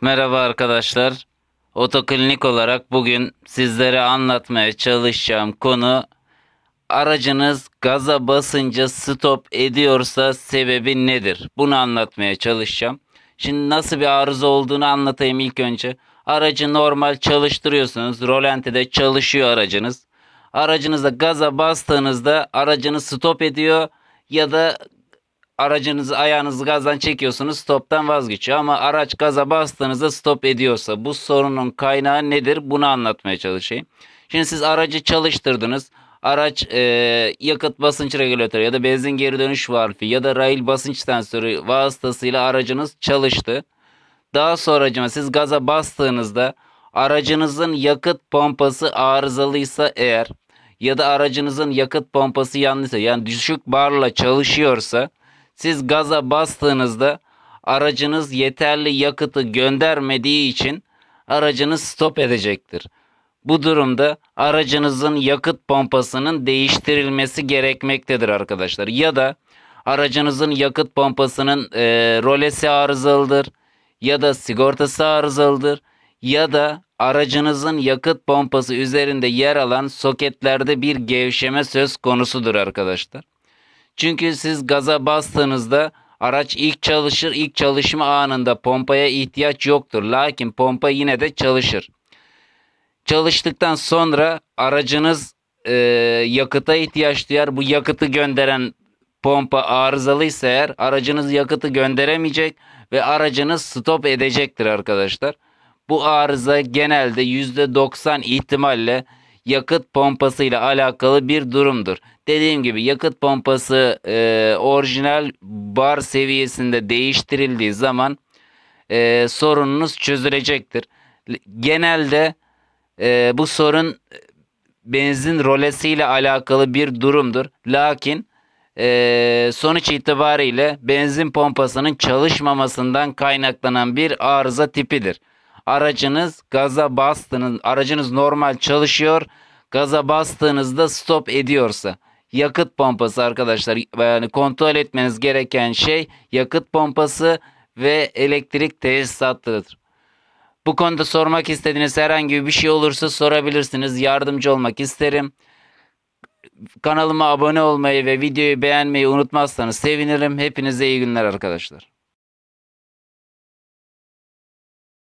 Merhaba arkadaşlar. Otoklinik olarak bugün sizlere anlatmaya çalışacağım konu aracınız gaza basınca stop ediyorsa sebebi nedir? Bunu anlatmaya çalışacağım. Şimdi nasıl bir arıza olduğunu anlatayım ilk önce. Aracı normal çalıştırıyorsunuz. Rolantide çalışıyor aracınız. Aracınıza gaza bastığınızda aracını stop ediyor ya da aracınızı ayağınızı gazdan çekiyorsunuz stoptan vazgeçiyor ama araç gaza bastığınızda stop ediyorsa bu sorunun kaynağı nedir bunu anlatmaya çalışayım. Şimdi siz aracı çalıştırdınız. Araç e, yakıt basınç regülatörü ya da benzin geri dönüş valfi ya da rail basınç sensörü vasıtasıyla aracınız çalıştı. Daha sonracıma siz gaza bastığınızda aracınızın yakıt pompası arızalıysa eğer ya da aracınızın yakıt pompası yanlışsa yani düşük barla çalışıyorsa siz gaza bastığınızda aracınız yeterli yakıtı göndermediği için aracınız stop edecektir. Bu durumda aracınızın yakıt pompasının değiştirilmesi gerekmektedir arkadaşlar. Ya da aracınızın yakıt pompasının e, rolesi arızalıdır ya da sigortası arızalıdır ya da aracınızın yakıt pompası üzerinde yer alan soketlerde bir gevşeme söz konusudur arkadaşlar. Çünkü siz gaza bastığınızda araç ilk çalışır ilk çalışma anında pompaya ihtiyaç yoktur. Lakin pompa yine de çalışır. Çalıştıktan sonra aracınız e, yakıta ihtiyaç duyar. Bu yakıtı gönderen pompa arızalıysa eğer aracınız yakıtı gönderemeyecek ve aracınız stop edecektir arkadaşlar. Bu arıza genelde %90 ihtimalle yakıt pompasıyla alakalı bir durumdur. Dediğim gibi yakıt pompası e, orijinal bar seviyesinde değiştirildiği zaman e, sorununuz çözülecektir. Genelde e, bu sorun benzin rolesiyle alakalı bir durumdur. Lakin e, sonuç itibariyle benzin pompasının çalışmamasından kaynaklanan bir arıza tipidir aracınız gaza bastığınız aracınız normal çalışıyor gaza bastığınızda stop ediyorsa yakıt pompası arkadaşlar yani kontrol etmeniz gereken şey yakıt pompası ve elektrik tesisatıdır. Bu konuda sormak istediğiniz herhangi bir şey olursa sorabilirsiniz. Yardımcı olmak isterim. Kanalıma abone olmayı ve videoyu beğenmeyi unutmazsanız sevinirim. Hepinize iyi günler arkadaşlar.